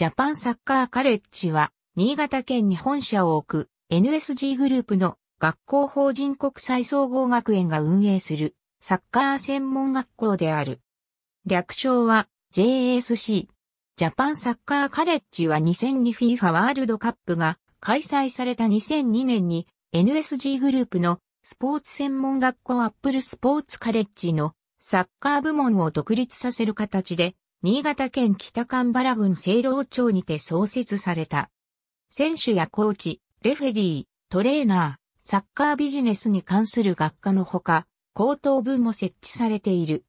ジャパンサッカーカレッジは、新潟県に本社を置く NSG グループの学校法人国際総合学園が運営するサッカー専門学校である。略称は JSC。ジャパンサッカーカレッジは 2002FIFA ワールドカップが開催された2002年に NSG グループのスポーツ専門学校アップルスポーツカレッジのサッカー部門を独立させる形で新潟県北神原郡聖老町にて創設された。選手やコーチ、レフェリー、トレーナー、サッカービジネスに関する学科のほか、高等部も設置されている。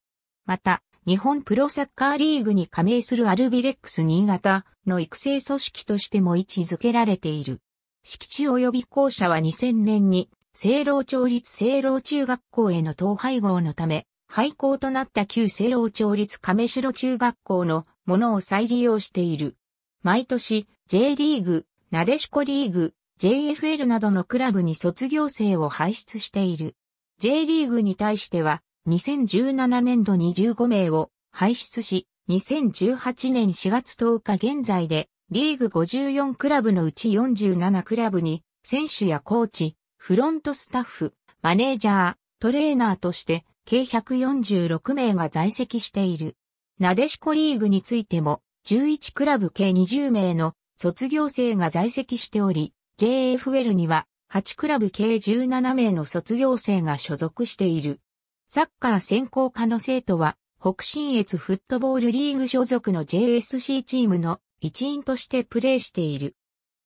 また、日本プロサッカーリーグに加盟するアルビレックス新潟の育成組織としても位置づけられている。敷地及び校舎は2000年に、聖老町立聖老中学校への統廃合のため、廃校となった旧西老町立亀城中学校のものを再利用している。毎年 J リーグ、なでしこリーグ、JFL などのクラブに卒業生を輩出している。J リーグに対しては2017年度25名を輩出し、2018年4月10日現在でリーグ54クラブのうち47クラブに選手やコーチ、フロントスタッフ、マネージャー、トレーナーとして計146名が在籍している。なでしこリーグについても、11クラブ計20名の卒業生が在籍しており、JFL には8クラブ計17名の卒業生が所属している。サッカー専攻科の生徒は、北信越フットボールリーグ所属の JSC チームの一員としてプレーしている。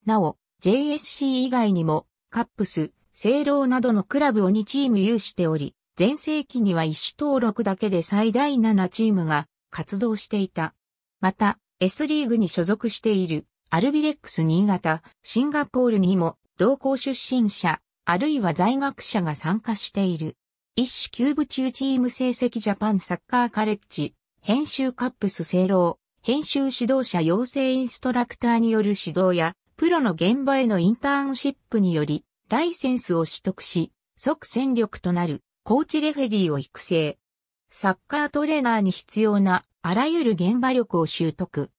なお、JSC 以外にも、カップス、聖ーなどのクラブを2チーム有しており、前世紀には一種登録だけで最大7チームが活動していた。また、S リーグに所属しているアルビレックス新潟、シンガポールにも同校出身者、あるいは在学者が参加している。一種ーブ中チーム成績ジャパンサッカーカレッジ、編集カップス正労編集指導者養成インストラクターによる指導や、プロの現場へのインターンシップにより、ライセンスを取得し、即戦力となるコーチレフェリーを育成。サッカートレーナーに必要なあらゆる現場力を習得。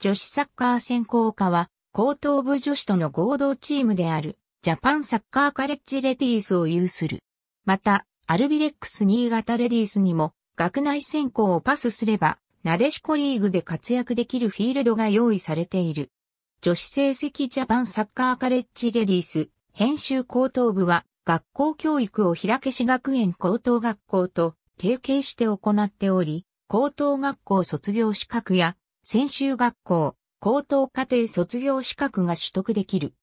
女子サッカー専攻科は高等部女子との合同チームであるジャパンサッカーカレッジレディースを有する。また、アルビレックス新潟レディースにも学内選考をパスすれば、なでしこリーグで活躍できるフィールドが用意されている。女子成績ジャパンサッカーカレッジレディース編集高等部は学校教育を平市学園高等学校と提携して行っており、高等学校卒業資格や、専修学校、高等課程卒業資格が取得できる。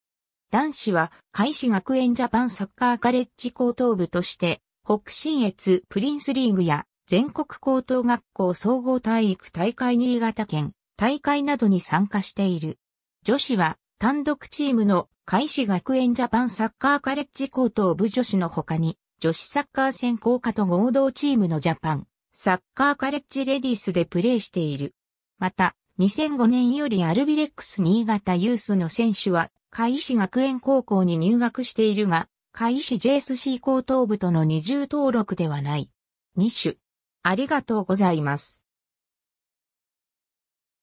男子は、海士学園ジャパンサッカーカレッジ高等部として、北信越プリンスリーグや、全国高等学校総合体育大会新潟県、大会などに参加している。女子は、単独チームの海士学園ジャパンサッカーカレッジ高等部女子の他に、女子サッカー専攻科と合同チームのジャパン、サッカーカレッジレディースでプレーしている。また、2005年よりアルビレックス新潟ユースの選手は、海士学園高校に入学しているが、海士 JSC 高等部との二重登録ではない。二種。ありがとうございます。